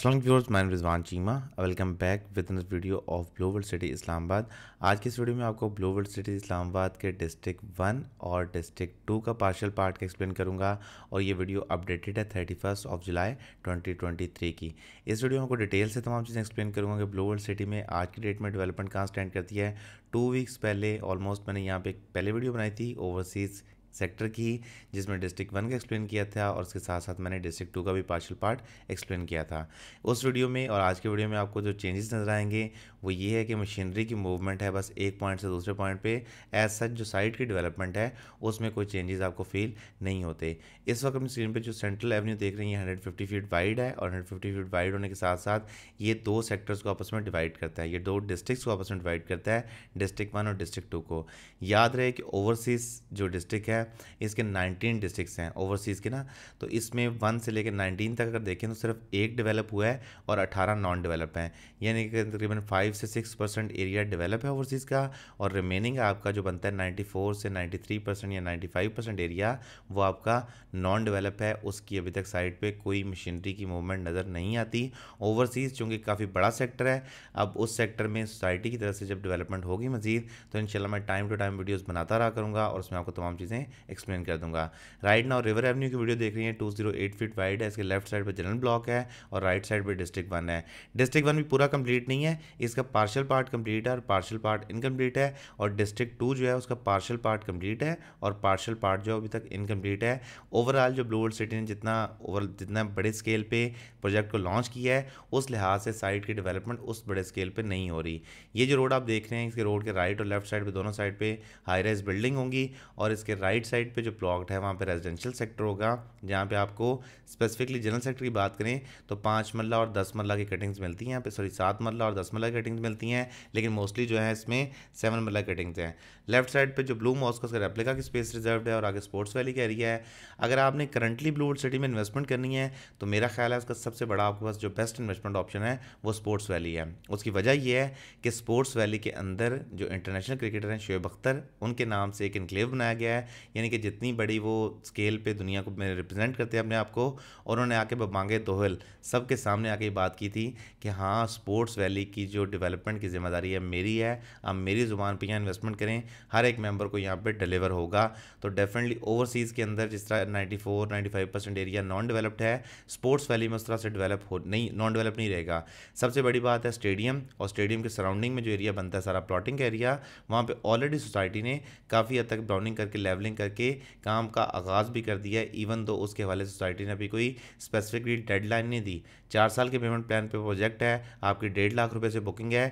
Aslam viewers मैं Rizwan Cheema welcome back with video of blue city Islamabad आज की इस वीडियो में आपको ब्लू सिटी इस्लामाबाद के डिस्ट्रिक्ट वन और डिस्ट्रिक्ट टू का पार्शल पार्ट का एक्सप्लेन करूंगा और ये वीडियो अपडेटेड है थर्टी फर्स्ट ऑफ जुलाई 2023 की इस वीडियो में आपको डिटेल से तमाम चीज़ें एक्सप्लेन करूँगा कि ब्लू सिटी में आज की डेट में डेवलपमेंट कहाँ स्टैंड करती है टू वीक्स पहले ऑलमोस्ट मैंने यहाँ पर पहले वीडियो बनाई थी ओवरसीज़ सेक्टर की जिसमें डिस्ट्रिक्ट वन का एक्सप्लेन किया था और उसके साथ साथ मैंने डिस्ट्रिक्ट टू का भी पार्शल पार्ट एक्सप्लेन किया था उस वीडियो में और आज के वीडियो में आपको जो चेंजेस नज़र आएंगे वो ये है कि मशीनरी की मूवमेंट है बस एक पॉइंट से दूसरे पॉइंट पे एज सच जो साइट की डेवलपमेंट है उसमें कोई चेंजेस आपको फील नहीं होते इस वक्त अपनी स्क्रीन पर जो सेंट्रल एवेन्यू देख रही है हंड्रेड फिफ्टी फीट वाइड है और हंड्रेड फिफ्टी फीट वाइड होने के साथ साथ ये दो सेक्टर्स को आपस में डिवाइड करता है ये दो डिस्ट्रिक्स को आपस में डिवाइड करता है डिस्ट्रिक्ट वन और डिस्ट्रिक्ट टू को याद रहे कि ओवरसीज़ जो डिस्ट्रिक्ट है है इसके 19 डिस्ट्रिक्स हैं ओवरसीज़ के ना तो इसमें वन से लेकर 19 तक अगर देखें तो सिर्फ एक डेवलप हुआ है और 18 नॉन डेवलप हैं यानी कि तकरीबन 5 से 6 परसेंट एरिया डेवलप है ओवरसीज़ का और रिमेनिंग आपका जो बनता है 94 से 93 परसेंट या 95 परसेंट एरिया वो आपका नॉन डिवेलप है उसकी अभी तक साइड पर कोई मशीनरी की मूवमेंट नज़र नहीं आती ओवरसीज़ चूँकि काफ़ी बड़ा सेक्टर है अब उस सेक्टर में सोसाइटी की तरफ से जब डेवलपमेंट होगी मज़ीद तो इन मैं टाइम टू टाइम वीडियोज़ बनाता रहा करूँगा और उसमें आपको तमाम चीज़ें एक्सप्लेन कर दूंगा राइट नाउ रिवर एवेन्यू की वीडियो देख रही है two zero eight feet wide है इसके लेफ्ट साइड पर जनरल ब्लॉक है और राइट साइड पर डिस्ट्रिक्ट वन है डिस्ट्रिक्ट वन भी पूरा कंप्लीट नहीं है इसका पार्शल पार्ट कंप्लीट है और पार्शल पार्ट इनकम्प्लीट है और डिस्ट्रिक्ट टू जो है उसका पार्शल पार्ट कंप्लीट है और पार्शल पार्ट जो अभी तक इनकम्प्लीट है ओवरऑल जो ब्लू वर्ल्ड सिटी ने जितना ओवर जितना बड़े स्केल पर प्रोजेक्ट को लॉन्च किया है उस लिहाज से साइट की डेवलपमेंट उस बड़े स्केल पर नहीं हो रही ये जो रोड आप देख रहे हैं इसके रोड के राइट और लेफ्ट साइड पर दोनों साइड पर हाई राइज बिल्डिंग होंगी और इसके राइट राइट साइड पे जो प्लॉट है वहाँ पे रेजिडेंशियल सेक्टर होगा जहाँ पे आपको स्पेसिफिकली जनरल सेक्टर की बात करें तो पाँच मरला और दस मरला की कटिंग्स मिलती हैं यहाँ पे सॉरी सात मरला और दस मरला की कटिंग्स मिलती हैं लेकिन मोस्टली जो है इसमें सेवन मरला कटिंग्स हैं लेफ्ट साइड पर जो ब्लू मॉस्क का रेप्लिका की स्पेस रिजर्व है और आगे स्पोर्ट्स वैली का एरिया है अगर आपने करंटली ब्लू सिटी में इन्वेस्टमेंट करनी है तो मेरा ख्याल है उसका सबसे बड़ा आपके पास जो बेस्ट इन्वेस्टमेंट ऑप्शन है वो स्पोर्ट्स वैली है उसकी वजह यह है कि स्पोर्ट्स वैली के अंदर जो इंटरनेशनल क्रिकेटर हैं शुएब अख्तर उनके नाम से एक इनक्लेव बनाया गया है यानी कि जितनी बड़ी वो स्केल पे दुनिया को रिप्रेजेंट करते हैं अपने आप को और उन्होंने आके बबांगे दोहल सब के सामने आके बात की थी कि हाँ स्पोर्ट्स वैली की जो डेवलपमेंट की जिम्मेदारी है मेरी है आप मेरी ज़ुबान पर यहाँ इन्वेस्टमेंट करें हर एक मेम्बर को यहाँ पर डिलीवर होगा तो डेफिनेटली ओवरसीज़ के अंदर जिस तरह ninety four ninety five percent area non developed है स्पोर्ट्स वैली में उस तरह से डेवलप हो नहीं नॉन डेवलप नहीं रहेगा सबसे बड़ी बात है स्टेडियम और स्टेडियम के सराउंडिंग में जो एरिया बनता है सारा प्लॉटिंग का एरिया वहाँ पर ऑलरेडी सोसाइटी ने काफ़ी हद तक ब्राउनिंग करके लेवलिंग करके काम का आगाज़ भी कर दिया इवन दो उसके हवाले सोसाइटी ने अभी कोई स्पेसिफिकली डेडलाइन नहीं दी चार साल के पेमेंट प्लान पे प्रोजेक्ट है आपकी डेढ़ लाख रुपए से बुकिंग है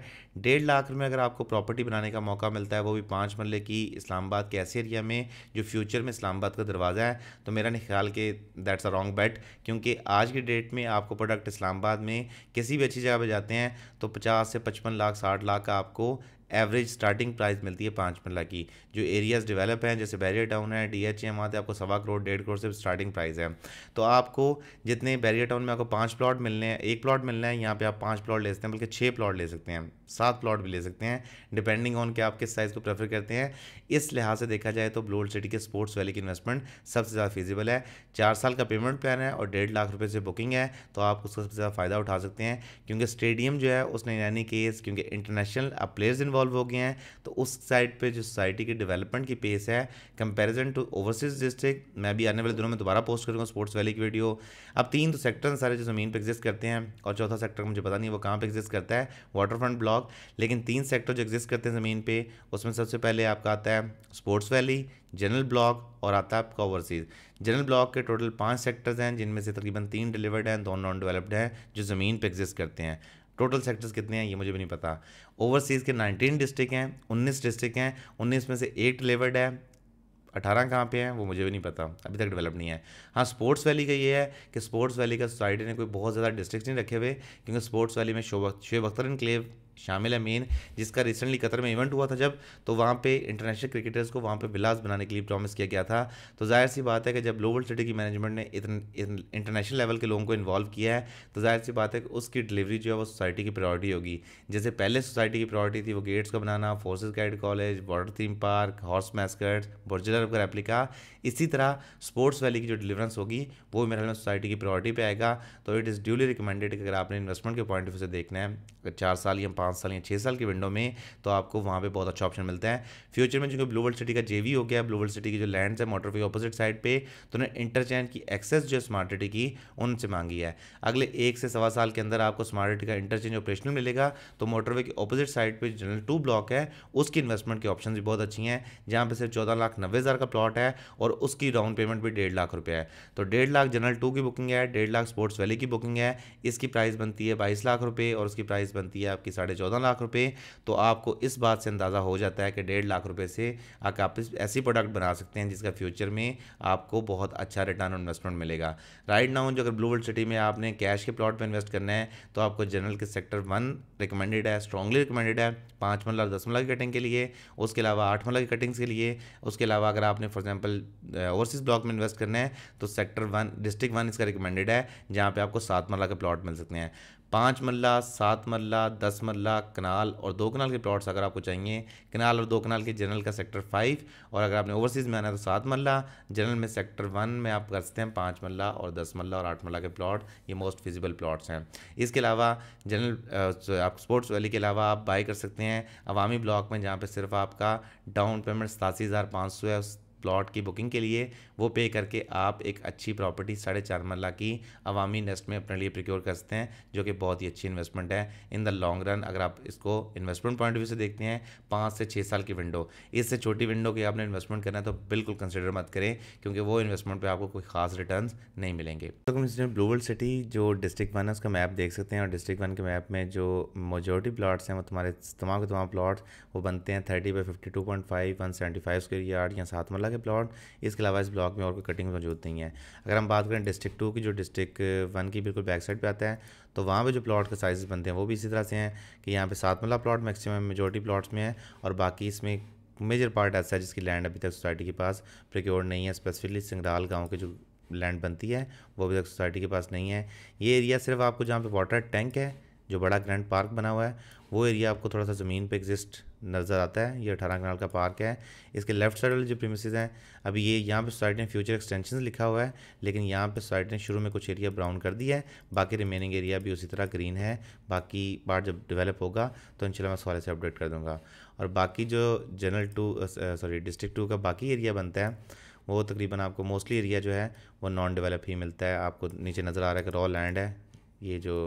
डेढ़ लाख में अगर आपको प्रॉपर्टी बनाने का मौका मिलता है वो भी पाँच मरले की इस्लामाबाद के ऐसे एरिया में जो फ्यूचर में इस्लामाबाद का दरवाज़ा है तो मेरा नहीं ख्याल कि दैट्स अ रॉन्ग बैट क्योंकि आज की डेट में आपको प्रोडक्ट इस्लामाबाद में किसी भी अच्छी जगह पर जाते हैं तो पचास से पचपन लाख साठ लाख का आपको एवरेज स्टार्टिंग प्राइस मिलती है पाँच मरला की जो एरियाज़ डेवलप हैं जैसे बैरियर टाउन है डी एच एम वहाँ आपको सवा करोड़ डेढ़ करोड़ से स्टार्टिंग प्राइस है तो आपको जितने बैरियर टाउन में आपको पाँच प्लाट मिलने हैं एक प्लाट मिलना है यहाँ पर आप पाँच प्लाट ले सकते हैं बल्कि छः प्लाट ले सकते हैं सात प्लाट भी ले सकते हैं डिपेंडिंग ऑन कि आप किस साइज़ को प्रेफर करते हैं इस लिहाज से देखा जाए तो ब्लोड सिटी के स्पोर्ट्स वैली की इन्वेस्टमेंट सबसे ज़्यादा फिजिबल है चार साल का पेमेंट प्लान है और डेढ़ लाख रुपये से बुकिंग है तो आप उसका सबसे ज़्यादा फ़ायदा उठा सकते हैं क्योंकि स्टेडियम जो है उसने यानी केस क्योंकि इंटरनेशनल प्लेयर्स इन्वॉल्व इन्वॉल्व हो गए हैं तो उस साइड पे जो सोसाइटी की डेवलपमेंट की पेस है कंपैरिजन टू ओवरसीज डिस्ट्रिक्ट मैं भी आने वाले दिनों में दोबारा पोस्ट करूँगा स्पोर्ट्स वैली की वीडियो अब तीन तो सेक्टर सारे जो ज़मीन पर एग्जिस्ट करते हैं और चौथा सेक्टर मुझे पता नहीं वो कहाँ पर एग्जिस्ट करता है वाटर फ्रंट ब्लॉक लेकिन तीन सेक्टर जो एग्जिस्ट करते हैं ज़मीन पर उसमें सबसे पहले आपका आता है स्पोर्ट्स वैली जनरल ब्लॉक और आता है आपका ओवरसीज़ जनरल ब्लॉक के टोटल पांच सेक्टर्स हैं जिनमें से तकरीबन तीन डिलीवर्ड हैं दो नॉन डेवलप्ड हैं जो ज़मीन पर एग्जिस्ट करते हैं टोटल सेक्टर्स कितने हैं ये मुझे भी नहीं पता ओवरसीज़ के 19 डिस्ट्रिक्ट हैं 19 डिस्ट्रिक्ट हैं 19 में से एट लेवर्ड है अठारह कहाँ पे हैं वो मुझे भी नहीं पता अभी तक डेवलप नहीं है हाँ स्पोर्ट्स वैली का ये है कि स्पोर्ट्स वैली का सोसाइटी ने कोई बहुत ज़्यादा डिस्ट्रिक्ट नहीं रखे हुए क्योंकि स्पोर्ट्स वैली में शोब शेब अख्तर इनक्लेव शामिल है मेन जिसका रिसेंटली कतर में इवेंट हुआ था जब तो वहाँ पे इंटरनेशनल क्रिकेटर्स को वहाँ पे विलास बनाने के लिए प्रॉमिस किया गया था तो जाहिर सी बात है कि जब ग्लोबल सिटी की मैनेजमेंट ने इंटरनेशनल लेवल के लोगों को इन्वॉल्व किया है तो जाहिर सी बात है कि उसकी डिलीवरी जो है वो सोसाइटी की प्रायोरिटी होगी जैसे पहले सोसाइटी की प्रायोरिटी थी वो गेट्स का बनाना forces guide college water theme park horse mascot बर्जलर आपका रेप्लिका इसी तरह स्पोर्ट्स वैली की जो डिलीवरेंस होगी वो मेरे ख्याल में सोसाइटी की प्रायोरिटी पे आएगा तो इट इज़ ड्यूली रिकमेंडेड कि अगर आपने इन्वेस्टमेंट के पॉइंट ऑफ व्यू से देखना है अगर चार साल या पाँच साल या छः साल की विंडो में तो आपको वहाँ पर बहुत अच्छा ऑप्शन मिलता है फ्यूचर में जो ब्लू वर्ल्ड सिटी का जेवी हो गया ब्लू वर्ल्ड सिटी की जो लैंड तो है मोटरवे अपोजिट साइड पर तो उन्हें इंटरचेंज की एक्सेस जो स्मार्ट सिटी की उनसे मांगी है अगले एक से सवा साल के अंदर आपको स्मार्ट सिटी का इंटरचेंज ऑपरेशनल मिलेगा तो मोटरवे के अपोजिट साइड पर जनरल टू ब्लॉक है उसकी इन्वेस्टमेंट के ऑप्शन भी बहुत अच्छी हैं जहाँ पर सिर्फ चौदह लाख नब्बे हज़ार का प्लॉट है और उसकी डाउन पेमेंट भी डेढ़ लाख रुपये है तो डेढ़ लाख जनरल टू की बुकिंग है डेढ़ लाख स्पोर्ट्स वैली की बुकिंग है इसकी प्राइस बनती है बाईस लाख रुपये और उसकी प्राइस बनती है आपकी साढ़े चौदह लाख रुपये तो आपको इस बात से अंदाज़ा हो जाता है कि डेढ़ लाख रुपये से आप ऐसी प्रोडक्ट बना सकते हैं जिसका फ्यूचर में आपको बहुत अच्छा रिटर्न और इन्वेस्टमेंट मिलेगा राइट नाउ जो अगर ब्लू वर्ल्ड सिटी में आपने कैश के प्लॉट पर इन्वेस्ट करना है तो आपको जनरल के सेक्टर वन रिकमेंडेड है स्ट्रॉन्गली रिकमेंडेड है पाँच मल्ला और दस मल्ला की कटिंग के लिए उसके अलावा आठ मल्ला की कटिंग्स के लिए उसके अलावा अगर आपने फॉर एग्जाम्पल ओवरसीज ब्लॉक में इन्वेस्ट करना है तो सेक्टर वन डिस्ट्रिक्ट वन इसका रिकमेंडेड है जहाँ पे आपको सात मरला के प्लॉट मिल सकते हैं पाँच मल्ला सात मल्ला दस मल्ला कनाल और दो कनाल के प्लॉट्स अगर आपको चाहिए कनाल और दो कनाल के जनरल का सेक्टर फाइव और अगर आपने ओवरसीज़ में आना है तो सात मल्ला जनरल में सेक्टर वन में आप कर सकते हैं पाँच मल्ला और दस मल्ला और आठ मल्ला के प्लॉट ये मोस्ट फिजिबल प्लॉट्स हैं इसके अलावा जनरल आप स्पोर्ट्स वैली के अलावा आप बाई कर सकते हैं अवामी ब्लॉक में जहाँ पर सिर्फ आपका डाउन पेमेंट सतासी हज़ार पाँच सौ है प्लॉट की बुकिंग के लिए वो पे करके आप एक अच्छी प्रॉपर्टी साढ़े चार मरला की अवामी नेस्ट में अपने लिए प्रिक्योर कर सकते हैं जो कि बहुत ही अच्छी इन्वेस्टमेंट है इन द लॉन्ग रन अगर आप इसको इन्वेस्टमेंट पॉइंट व्यू से देखते हैं पाँच से छः साल की विंडो इससे छोटी विंडो की आपने इन्वेस्टमेंट करना है तो बिल्कुल कंसिडर मत करें क्योंकि वो इन्वेस्टमेंट पर आपको कोई खास रिटर्न नहीं मिलेंगे तो ब्लू वर्ल्ड सिटी जो डिस्ट्रिक्ट वन है उसका मैप देख सकते हैं और डिस्ट्रिक्ट वन के मैप में जो मेजोरिटी प्लाट्स हैं वो तुम्हारे तमाम के तमाम प्लाट्स वो बनते हैं thirty by fifty two point five one seventy five square yard या सात मरला हालांकि प्लॉट इसके अलावा इस ब्लॉक में और कोई कटिंग मौजूद नहीं है अगर हम बात करें डिस्ट्रिक्ट टू की जो डिस्ट्रिक्ट वन की बिल्कुल बैक साइड पर आता है तो वहाँ पर जो प्लॉट के साइज़ बनते हैं वो भी इसी तरह से हैं कि यहाँ पर सात मला प्लॉट मैक्सिमम मेजोरिटी प्लाट्स में है और बाकी इसमें मेजर पार्ट ऐसा है जिसकी लैंड अभी तक सोसाइटी के पास प्रिक्योर नहीं है स्पेसिफिकली सिंगराल गांव के जो लैंड बनती है वो अभी तक सोसाइटी के पास नहीं है ये एरिया सिर्फ आपको जहाँ पे वाटर टैंक है जो बड़ा ग्रैंड पार्क बना हुआ है वो एरिया आपको थोड़ा सा ज़मीन पे एग्जिस्ट नज़र आता है ये अठारह कनाल का पार्क है इसके लेफ्ट साइड वाले जो प्रीमिसेज हैं अभी ये यहाँ पे साइड ने फ्यूचर एक्सटेंशन लिखा हुआ है लेकिन यहाँ पे साइड ने शुरू में कुछ एरिया ब्राउन कर दिया है बाकी रिमेनिंग एरिया भी उसी तरह ग्रीन है बाकी पार्ट जब डिवेलप होगा तो इनशाला मैं सवाल से अपडेट कर दूँगा और बाकी जो general two sorry district two का बाकी एरिया बनता है वो तकरीबन आपको मोस्टली एरिया जो है वो नॉन डेवलप ही मिलता है आपको नीचे नज़र आ रहा है कि रॉ लैंड है ये जो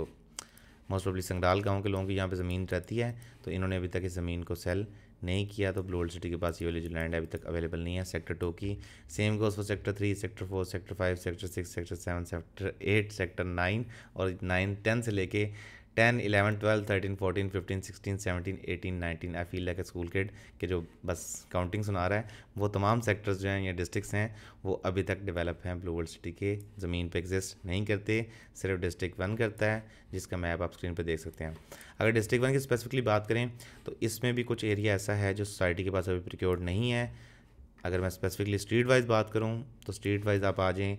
मोस्ट ऑफली संगराल गाँव के लोगों की यहाँ पर ज़मीन रहती है तो इन्होंने अभी तक इस ज़मीन को सेल नहीं किया तो ब्लोल्ड सिटी के पास ये वाली जो लैंड है अभी तक अवेलेबल नहीं है सेक्टर टू की same goes for sector three sector four sector five sector six sector seven sector eight sector nine और नाइन टेन से लेके ten eleven twelve thirteen fourteen fifteen sixteen seventeen eighteen nineteen I feel like school kid के जो बस counting सुना रहा है वो तमाम सेक्टर्स जो हैं या डिस्ट्रिक्स हैं वो अभी तक डेवलप हैं ब्लू वर्ल्ड सिटी के ज़मीन पर एग्जिस्ट नहीं करते सिर्फ डिस्ट्रिक्ट वन करता है जिसका मैप आप स्क्रीन पर देख सकते हैं अगर डिस्ट्रिक्ट वन की स्पेसिफिकली बात करें तो इसमें भी कुछ एरिया ऐसा है जो सोसाइटी के पास अभी प्रिक्योर्ड नहीं है अगर मैं स्पेसिफिकली स्ट्रीट वाइज बात करूँ तो स्ट्रीट वाइज आप आ जाएँ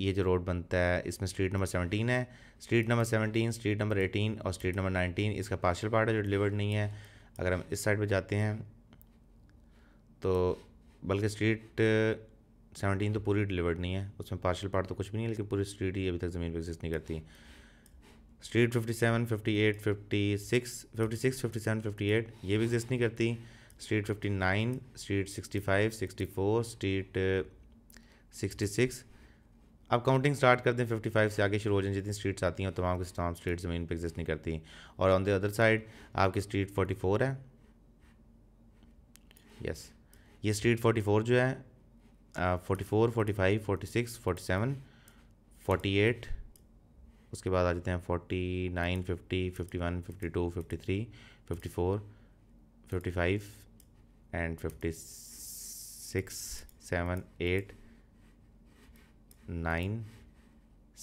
ये जो रोड बनता है इसमें स्ट्रीट नंबर सेवनटीन है street number seventeen street number eighteen और स्ट्रीट नंबर नाइनटीन इसका पार्शल पार्ट है जो डिलीवर्ड नहीं है अगर हम इस साइड पर जाते हैं तो बल्कि स्ट्रीट सेवनटीन uh, तो पूरी डिलीवर्ड नहीं है उसमें पार्शल पार्ट तो कुछ भी नहीं है लेकिन पूरी स्ट्रीट ही अभी तक ज़मीन पर एग्जिस्ट नहीं करती street fifty seven fifty eight fifty six fifty six fifty seven fifty eight ये भी एग्जिस्ट नहीं करती street fifty nine street sixty five sixty four street sixty six अब काउंटिंग स्टार्ट करते हैं फिफ्टी फाइव से आगे शुरू हो जाए जितनी स्ट्रीट्स आती हैं तमाम की तमाम स्ट्रीट ज़मीन पर एग्जिस्ट नहीं करती और ऑन द अदर साइड आपकी स्ट्रीट फोर्टी फोर है यस ये स्ट्रीट फोर जो है forty four forty five forty six forty seven forty eight उसके बाद आ जाते हैं forty nine fifty fifty one fifty two fifty three fifty four fifty five and fifty six seven eight nine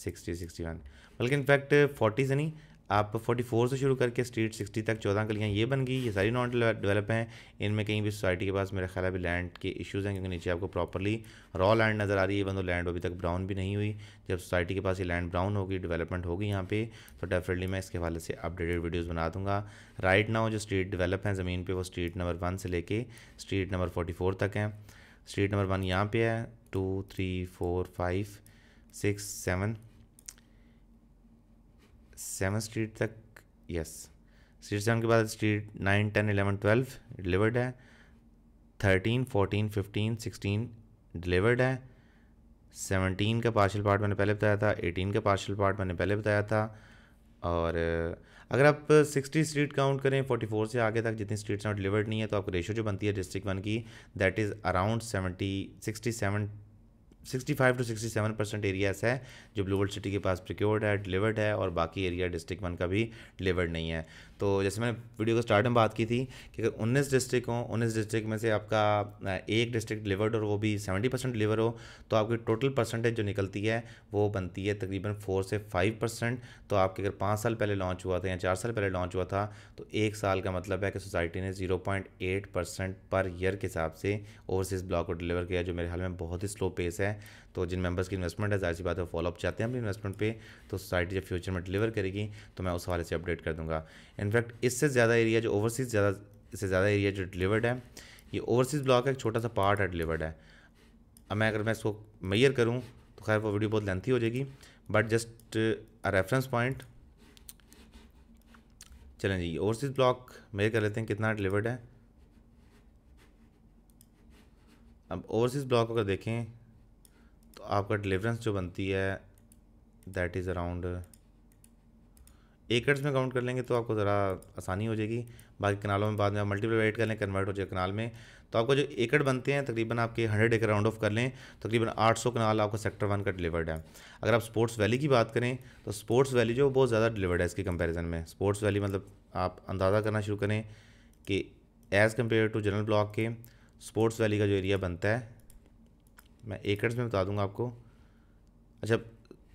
sixty sixty one बल्कि in fact forty से नहीं आप four से शुरू करके स्ट्रीट सिक्सटी तक चौदह गलियाँ ये बन गई ये सारी नॉन डेवलप हैं इनमें कहीं भी सोसाइटी के पास मेरा ख्याल अभी लैंड के इश्यूज़ हैं क्योंकि नीचे आपको प्रॉपरली रॉ लैंड नज़र आ रही है बंदो लैंड अभी तक ब्राउन भी नहीं हुई जब सोसाइटी के पास ये लैंड ब्राउन होगी डेवलपमेंट होगी यहाँ पे तो डेफिनेटली मैं इसके हवाले से अपडेटेड वीडियोज़ बना दूँगा राइट नाउ जो स्ट्रीट डेवलप हैं ज़मीन पर वो स्ट्रीट नंबर वन से लेके स्ट्रीट नंबर फोर्टी तक हैं स्ट्रीट नंबर वन यहाँ पे है two three four five six seven seven street तक यस स्ट्रीट सेवन के बाद street nine ten eleven twelve delivered है thirteen fourteen fifteen sixteen delivered है सेवनटीन का पार्शल पार्ट मैंने पहले बताया था एटीन का पार्शल पार्ट मैंने पहले बताया था और अगर आप 60 स्ट्रीट काउंट करें 44 से आगे तक जितनी स्ट्रीट्स नॉट डिलीवर्ड नहीं है तो आपको रेशियो जो बनती है डिस्ट्रिक्ट वन की that is around 70 67 65 to 67 percent areas है जो ब्लू वर्ल्ड सिटी के पास प्रिक्योर्ड है डिलीवर्ड है और बाकी एरिया डिस्ट्रिक्ट वन का भी डिलीवर्ड नहीं है तो जैसे मैंने वीडियो के स्टार्ट में बात की थी कि अगर उन्नीस डिस्ट्रिक्ट हो उन्नीस डिस्ट्रिक्ट में से आपका एक डिस्ट्रिक्ट डिलीवर्ड और वो भी सेवेंटी परसेंट डिलीवर हो तो आपकी टोटल परसेंटेज जो निकलती है वो बनती है तकरीबन फोर से फाइव परसेंट तो आपके अगर पाँच साल पहले लॉन्च हुआ था या चार साल पहले लॉन्च हुआ था तो एक साल का मतलब है कि सोसाइटी ने ज़ीरो पॉइंट एट परसेंट पर ईयर के हिसाब से ओवरसीज़ ब्लॉक को डिलीवर किया जो मेरे हाल में बहुत ही स्लो पेस है तो जिन मेंबर्स की इन्वेस्टमेंट है जाहिर सी बात है फॉलोअप चाहते हैं अपनी इन्वेस्टमेंट पे तो सोसाइटी जब फ्यूचर में डिलीवर करेगी तो मैं उस हवाले से अपडेट कर दूंगा इनफैक्ट इससे ज़्यादा एरिया जो ओवरसीज़ ज़्यादा इससे ज़्यादा एरिया जो डिलीवर्ड है ये ओवरसीज़ ब्लॉक का एक छोटा सा पार्ट है डिलीवर्ड है अब मैं अगर मैं इसको मैयर करूँ तो खैर वो वीडियो बहुत लेंथी हो जाएगी but just a reference point चलें जी ओवरसीज़ ब्लॉक मेयर कर लेते हैं कितना डिलीवर्ड है अब ओवरसीज़ ब्लॉक अगर देखें आपका डिलीवरेंस जो बनती है दैट इज़ अराउंड एकड़्स में काउंट कर लेंगे तो आपको ज़रा आसानी हो जाएगी बाकी कनालों में बाद में आप वेट कर लें कन्वर्ट हो जाए कनाल में तो आपको जो एकड़ बनते हैं तकरीबन आपके हंड्रेड एकड़ राउंड ऑफ कर लें तकरीबन आठ सौ कनाल आपका सेक्टर वन का डिलीवर्ड है अगर आप स्पोर्ट्स वैली की बात करें तो स्पोर्ट्स वैली जो बहुत ज़्यादा डिलीवर्ड है इसके कंपेरिजन में स्पोर्ट्स वैली मतलब आप अंदाज़ा करना शुरू करें कि as compared to general block के स्पोर्ट्स वैली का जो एरिया बनता है मैं एकड़ में बता दूंगा आपको अच्छा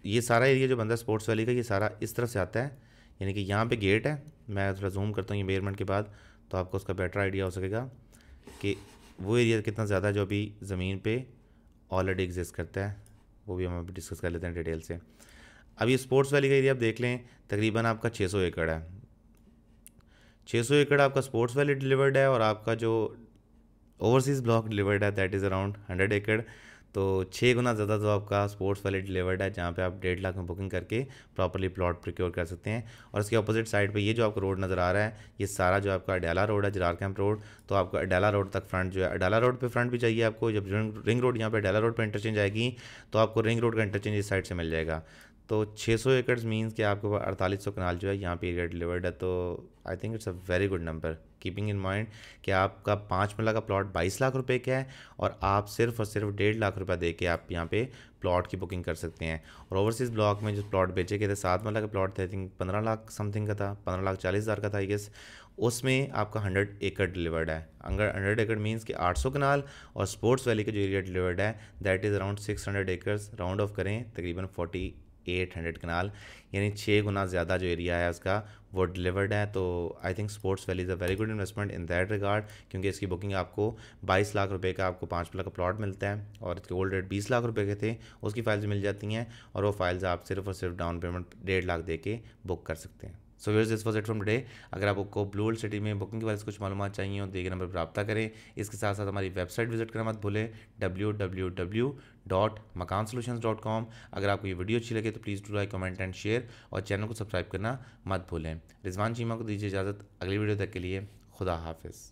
ये सारा एरिया जो बंदा स्पोर्ट्स वैली का ये सारा इस तरफ से आता है यानी कि यहाँ पे गेट है मैं थोड़ा जूम करता हूँ ये मेयरमेंट के बाद तो आपको उसका बेटर आइडिया हो सकेगा कि वो एरिया कितना ज़्यादा जो अभी ज़मीन पे ऑलरेडी एग्जिस्ट करता है वो भी हम अभी डिस्कस कर लेते हैं डिटेल से अब ये स्पोर्ट्स वैली का एरिया आप देख लें तकरीबन आपका छः एकड़ है 600 एकड़ आपका स्पोर्ट्स वैली डिलीवर्ड है और आपका जो ओवरसीज़ ब्लॉक डिलीवर्ड है दैट इज़ अराउंड हंड्रेड एकड़ तो छः गुना ज़्यादा जो तो आपका स्पोर्ट्स वाले डिलीवर्ड है जहाँ पे आप डेढ़ लाख में बुकिंग करके प्रॉपरली प्लॉट प्रिक्योर कर सकते हैं और इसके अपोजिट साइड पे ये जो आपको रोड नज़र आ रहा है ये सारा जो आपका अडाला रोड है जरार कैंप रोड तो आपको अडाला रोड तक फ्रंट जो है अडाला रोड पर फ्रंट भी चाहिए आपको जब रिंग रोड यहाँ पर अडाला रोड पर इंटरचेंज आएगी तो आपको रिंग रोड का इंटरचेंज इस साइड से मिल जाएगा तो 600 सौ एकड़ मीन्स कि आपके पास अड़तालीस सौ कनाल जो है यहाँ पे एरिया डिलीवर्ड है तो I think it's a very good number keeping in mind कि आपका पाँच मरला का प्लॉट बाईस लाख रुपए का है और आप सिर्फ और सिर्फ डेढ़ लाख रुपया दे के आप यहाँ पे प्लॉट की बुकिंग कर सकते हैं और ओवरसीज़ ब्लॉक में जो प्लॉट बेचे गए थे सात मरला का प्लॉट थे आई थिंक पंद्रह लाख समथिंग का था पंद्रह लाख चालीस हज़ार का था आई गेस उसमें आपका हंड्रेड एकड़ डिलीवर्ड है अगर हंड्रेड एकड़ मीन्स कि आठ सौ कनाल और स्पोर्ट्स वैली का जो एरिया डिलीवर्ड है that is around six hundred acres round off करें तकरीबन फोर्टी एट हंड्रेड कनाल यानी छः गुना ज़्यादा जो एरिया है उसका वो डिलीवर्ड है तो I think sports valley is a very good investment in that regard क्योंकि इसकी बुकिंग आपको 22 लाख रुपए का आपको पाँच प्लग का प्लॉट मिलता है और इसके ओल्ड रेट 20 लाख रुपए के थे उसकी फाइल्स मिल जाती हैं और वो फाइल्स आप सिर्फ और सिर्फ डाउन पेमेंट डेढ़ लाख दे के बुक कर सकते हैं so viewers this was it from today अगर आपको ब्लू वर्ल्ड सिटी में बुकिंग के बारे में कुछ मालूम चाहिए हो देखे नंबर पर रब्ता करें इसके साथ साथ हमारी वेबसाइट विजिट करना मत भूलें W W W dot Makaan solution dot com अगर आपको ये वीडियो अच्छी लगे तो please do like comment and share और चैनल को सब्सक्राइब करना मत भूलें रिजवान चीमा को दीजिए इजाज़त अगली वीडियो तक के लिए खुदा हाफिज़